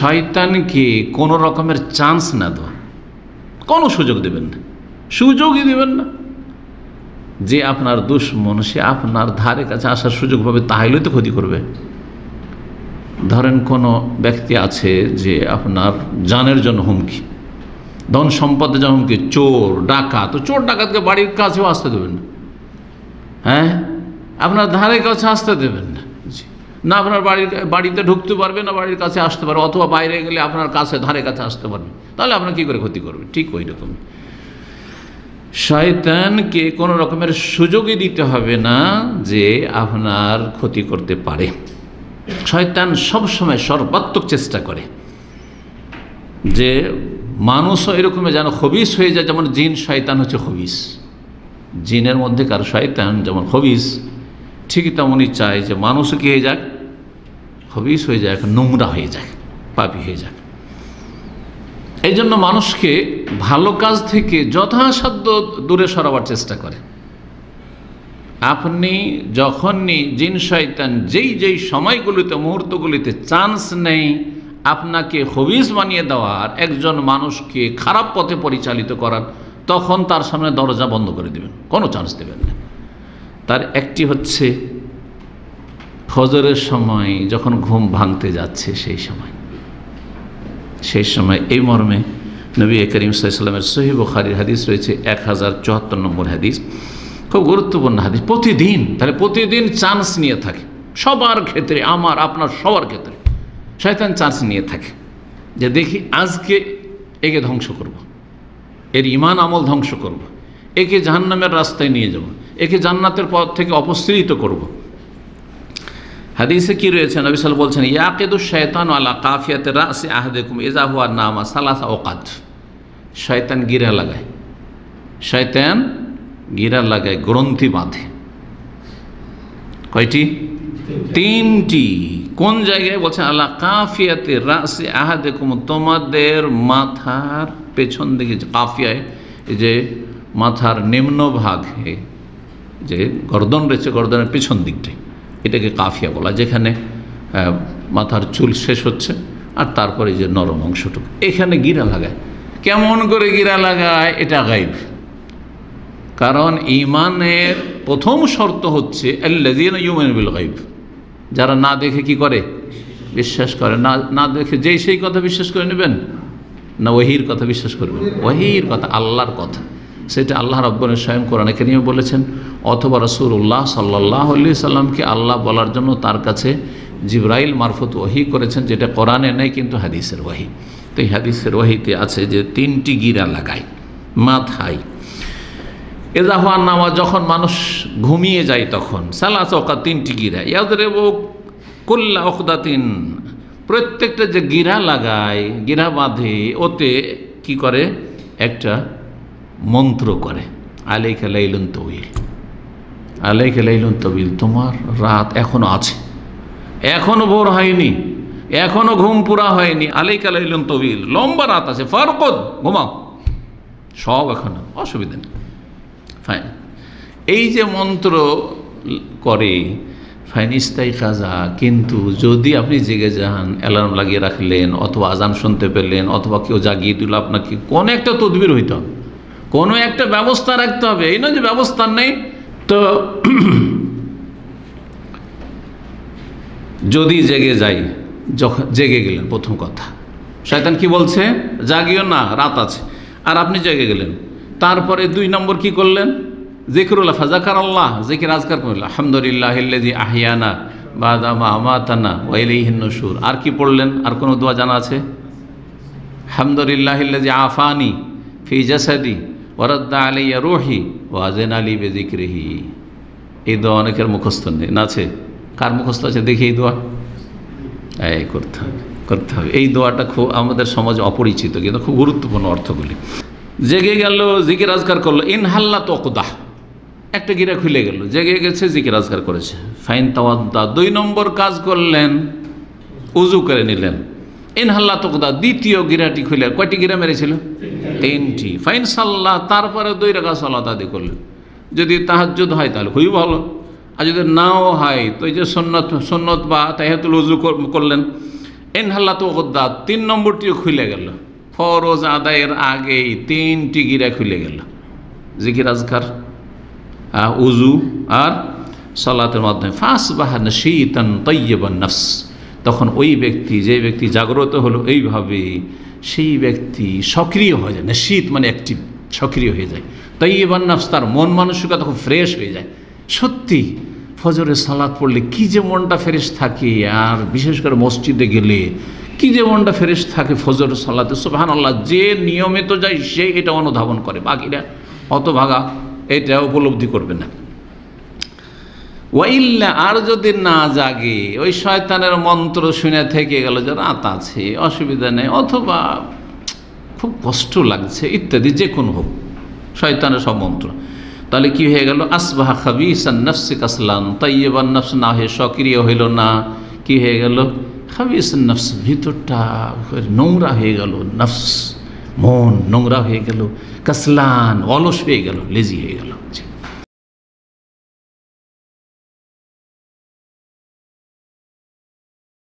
শয়তানকে কোনো রকমের চান্স না দেওয়া কোনো সুযোগ দেবেন না সুযোগই দেবেন না যে আপনার দুশ্মন সে আপনার ধারে কাছে আসার সুযোগ পাবে তাহলেই তো ক্ষতি করবে ধরেন কোনো ব্যক্তি আছে যে আপনার জানের জন্য হুমকি ধন সম্পদের জন্য হুমকি চোর ডাকাত চোর ডাকাতকে বাড়ির কাছেও আসতে দেবেন না হ্যাঁ আপনার ধারে কাছে আসতে দেবেন না না আপনার বাড়ির বাড়িতে ঢুকতে পারবে না বাড়ির কাছে আসতে পারবে অথবা বাইরে গেলে আপনার কাছে ধারে কাছে আসতে পারবে তাহলে আপনার কী করে ক্ষতি করবে ঠিক ওই রকম শয়তানকে কোনো রকমের সুযোগই দিতে হবে না যে আপনার ক্ষতি করতে পারে শয়তান সবসময় সর্বাত্মক চেষ্টা করে যে মানুষও এরকম যেন হবিস হয়ে যায় যেমন জিন শয়তান হচ্ছে হবিস জিনের মধ্যে কারো শয়তান যেমন হবিস ঠিক তেমনই চায় যে মানুষও কি হয়ে যাক হবিস হয়ে যাক নোংরা হয়ে যাক পাপি হয়ে যাক এই জন্য মানুষকে ভালো কাজ থেকে যথাসাধ্য দূরে সরাবার চেষ্টা করে আপনি যখনই জিন শয়তান যেই যেই সময়গুলিতে মুহূর্তগুলিতে চান্স নেই আপনাকে হবিস বানিয়ে দেওয়ার একজন মানুষকে খারাপ পথে পরিচালিত করার তখন তার সামনে দরজা বন্ধ করে দেবেন কোনো চান্স দেবেন না তার একটি হচ্ছে ফজরের সময় যখন ঘুম ভাঙতে যাচ্ছে সেই সময় সেই সময় এই মর্মে নবী করিম সাইসাল্লামের সহি বুখারির হাদিস রয়েছে এক হাজার চুয়াত্তর নম্বর হাদিস খুব গুরুত্বপূর্ণ হাদিস প্রতিদিন তাহলে প্রতিদিন চান্স নিয়ে থাকে সবার ক্ষেত্রে আমার আপনার সবার ক্ষেত্রে শয়তান চান্স নিয়ে থাকে যে দেখি আজকে একে ধ্বংস করব। এর ইমান আমল ধ্বংস করবো একে জাহান্নামের রাস্তায় নিয়ে যাব একে জান্নাতের পথ থেকে অপসৃত করব। হাদিসে কি রয়েছে নবিসাল বলছেন ইয়াকেদু শয়তান আলা কাফিয়াতে রাস আহদেকুম এজা হুয়ার নামা সালাসা ওকাত শয়তান গিরা লাগায় শয়তান গিরা লাগায় গ্রন্থি বাঁধে কয়টি তিনটি কোন জায়গায় বলছেন আল্লাহ কাফিয়াতে রাস আহাদেকুম তোমাদের মাথার পেছন দিকে কাফিয়ায় যে মাথার নিম্ন ভাগ যে গর্দন রয়েছে গর্দনের পিছন দিকটাই এটাকে কাফিয়া বলা যেখানে মাথার চুল শেষ হচ্ছে আর তারপরে যে নরম অংশটুকু এখানে গিরা লাগায় কেমন করে গিরা লাগায় এটা গাইব কারণ ইমানের প্রথম শর্ত হচ্ছে গাইব যারা না দেখে কি করে বিশ্বাস করে না না দেখে যেই সেই কথা বিশ্বাস করে নেবেন না ওহির কথা বিশ্বাস করবেন ওহির কথা আল্লাহর কথা সেটা আল্লাহ রব্বনে স্বয়ং কোরআনকে নিয়ে বলেছেন অথবা রসুল্লাহ সাল্লাহ আলি সাল্লামকে আল্লাহ বলার জন্য তার কাছে জিব্রাইল মারফত ওহি করেছেন যেটা কোরআনে নেই কিন্তু হাদিসের ওহি তো এই হাদিসের ওহিতে আছে যে তিনটি গিরা লাগায় মাথায় এজাহান নামা যখন মানুষ ঘুমিয়ে যায় তখন সালা চকা তিনটি গিরা ইয়াদের কল্লা অকদাতিন প্রত্যেকটা যে গিরা লাগায় গিরা বাঁধে ওতে কি করে একটা মন্ত্র করে আলেখা লাইলুন তবিল আলেখা লাইলুন তবিল তোমার রাত এখনও আছে এখনও ভোর হয়নি এখনও ঘুম পুরা হয়নি আলেখা লাইলুন তবিল লম্বা রাত আছে ফারকদ ঘুমাও সব এখন অসুবিধা নেই ফাইন এই যে মন্ত্র করে ফাইনিস্তাই কাজা কিন্তু যদি আপনি জেগে যান অ্যালার্ম লাগিয়ে রাখলেন অথবা আজান শুনতে পেলেন অথবা কেউ জাগিয়ে দিল আপনাকে কোন একটা তদবির হইতে হবে কোনো একটা ব্যবস্থা রাখতে হবে এই নয় যে ব্যবস্থা নেই তো যদি জেগে যাই যখন জেগে গেলেন প্রথম কথা শয়তান কি বলছে জাগিও না রাত আছে আর আপনি জেগে গেলেন তারপরে দুই নম্বর কি করলেন জিকরুল্লাহ ফাজাকার আল্লাহ জিকির আজকার করলেন আলহামদুলিল্লাহ আহিয়ানা বাদামা আমাতানা ওয়াইলিহিন সুর আর কি পড়লেন আর কোনো দোয়া জানা আছে হামদুলিল্লাহ আফানি ফি জাসাদি ওরদ্দা আলিয়া রোহি ওয়াজেন আলী বেজিক রেহি এই দোয়া অনেকের মুখস্থ নেই না আছে কার মুখস্থ আছে দেখি এই দোয়া এই করতে হবে করতে হবে এই দোয়াটা খুব আমাদের সমাজে অপরিচিত কিন্তু খুব গুরুত্বপূর্ণ অর্থগুলি জেগে গেল জিকির আজগার করলো ইনহাল্লা তকদাহ একটা গিরা খুলে গেল জেগে গেছে জিকির আজগার করেছে ফাইন তাওয়াদ্দা দুই নম্বর কাজ করলেন উজু করে নিলেন ইনহাল্লা তকদা দ্বিতীয় গিরাটি খুলে কয়টি গিরা মেরেছিল তিনটি ফাইন সাল্লাহ তারপরে দুই রেখা সাল্লাহ আদি করলেন যদি তাহাজুদ হয় তাহলে খুবই ভালো আর যদি নাও হয় তো এই যে সন্নত সন্নত বা তাহাতুল উজু করলেন এনহাল্লা তো গদ্দা তিন নম্বরটিও খুলে গেল ফরজ আদায়ের আগেই তিনটি গিরা খুলে গেল জিকিরাজকার আর উজু আর সালাতের মাধ্যমে ফাঁস বাহান শীতান তৈবান নফস তখন ওই ব্যক্তি যে ব্যক্তি জাগ্রত হলো এইভাবে সেই ব্যক্তি সক্রিয় হয়ে যায় না শীত মানে অ্যাক্টিভ সক্রিয় হয়ে যায় তাই এবার নাফস তার মন মানসিকতা তখন ফ্রেশ হয়ে যায় সত্যি ফজরে সালাদ পড়লে কি যে মনটা ফ্রেশ থাকে আর বিশেষ করে মসজিদে গেলে কি যে মনটা ফ্রেশ থাকে ফজর সালাতে সোহান আল্লাহ যে তো যায় সে এটা অনুধাবন করে বাকিরা অত ভাগা এটা উপলব্ধি করবে না ওয়াইল্লা আর যদি না জাগে ওই শয়তানের মন্ত্র শুনে থেকে গেল যে রাত আছে অসুবিধা নেই অথবা খুব কষ্ট লাগছে ইত্যাদি যে কোনো হোক শয়তানের সব মন্ত্র তাহলে কি হয়ে গেল আসবাহ খাবিসান নফসি কাসলান তাইয়েবান নফস না হয়ে সক্রিয় হইল না কি হয়ে গেল খাবিসান নফস ভিতরটা নোংরা হয়ে গেল নফস মন নোংরা হয়ে গেল কাসলান অলস হয়ে গেল লেজি হয়ে গেল